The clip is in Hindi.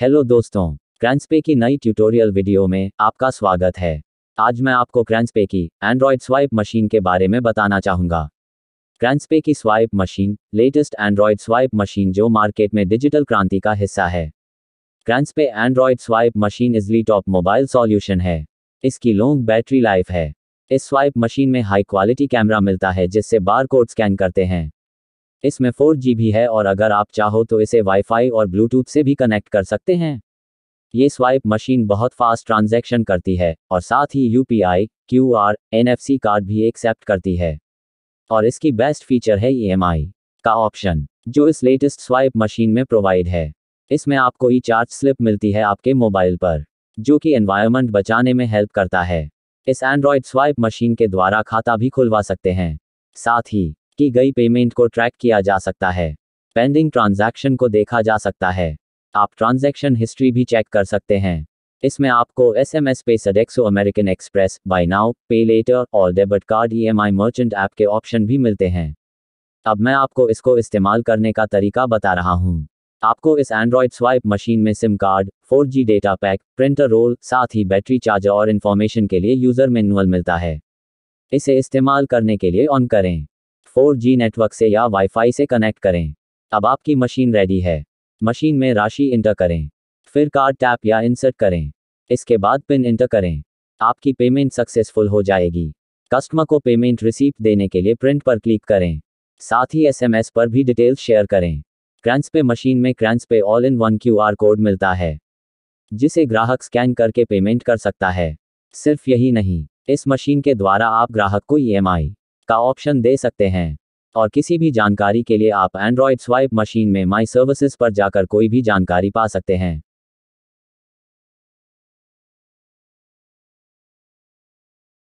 हेलो दोस्तों क्रैंसपे की नई ट्यूटोरियल वीडियो में आपका स्वागत है आज मैं आपको क्रैंसपे की एंड्रॉयड स्वाइप मशीन के बारे में बताना चाहूँगा क्रैंसपे की swipe machine latest android swipe machine जो मार्केट में डिजिटल क्रांति का हिस्सा है Cranspay android swipe machine easily top mobile solution है इसकी लॉन्ग बैटरी लाइफ है इस स्वाइप मशीन में हाई क्वालिटी कैमरा मिलता है जिससे बार कोड स्कैन करते हैं इसमें फोर भी है और अगर आप चाहो तो इसे वाईफाई और ब्लूटूथ से भी कनेक्ट कर सकते हैं ये स्वाइप मशीन बहुत फास्ट ट्रांजैक्शन करती है और साथ ही U P I Q R N F C card भी एक्सेप्ट करती है और इसकी बेस्ट फीचर है ई एम आई का ऑप्शन जो इस लेटेस्ट स्वाइप मशीन में प्रोवाइड है इसमें आपको ई चार्ज स्लिप मिलती है आपके मोबाइल पर जो कि एनवायरमेंट बचाने में हेल्प करता है इस एंड्रॉयड स्वाइप मशीन के द्वारा खाता भी खुलवा सकते हैं साथ ही की गई पेमेंट को ट्रैक किया जा सकता है पेंडिंग ट्रांजैक्शन को देखा जा सकता है आप ट्रांजैक्शन हिस्ट्री भी चेक कर सकते हैं इसमें आपको S M S pay Sodexo American Express buy now pay later और debit card E M I merchant app के ऑप्शन भी मिलते हैं अब मैं आपको इसको इस्तेमाल करने का तरीका बता रहा हूँ आपको इस एंड्रॉयड स्वाइप मशीन में SIM card 4G data pack printer roll साथ ही बैटरी चार्जर और इन्फॉर्मेशन के लिए यूजर मैनुअल मिलता है इसे इस्तेमाल करने के लिए ऑन करें 4G नेटवर्क से या वाईफाई से कनेक्ट करें अब आपकी मशीन रेडी है मशीन में राशि इंटर करें फिर कार्ड टैप या इंसर्ट करें इसके बाद पिन इंटर करें आपकी पेमेंट सक्सेसफुल हो जाएगी कस्टमर को पेमेंट रिसीप्ट देने के लिए प्रिंट पर क्लिक करें साथ ही एसएमएस पर भी डिटेल्स शेयर करें क्रैंस पे मशीन में Cranspay all in one Q R code मिलता है जिसे ग्राहक स्कैन करके पेमेंट कर सकता है सिर्फ यही नहीं इस मशीन के द्वारा आप ग्राहक को ई का ऑप्शन दे सकते हैं और किसी भी जानकारी के लिए आप एंड्रॉयड स्वाइप मशीन में माई सर्विसेज पर जाकर कोई भी जानकारी पा सकते हैं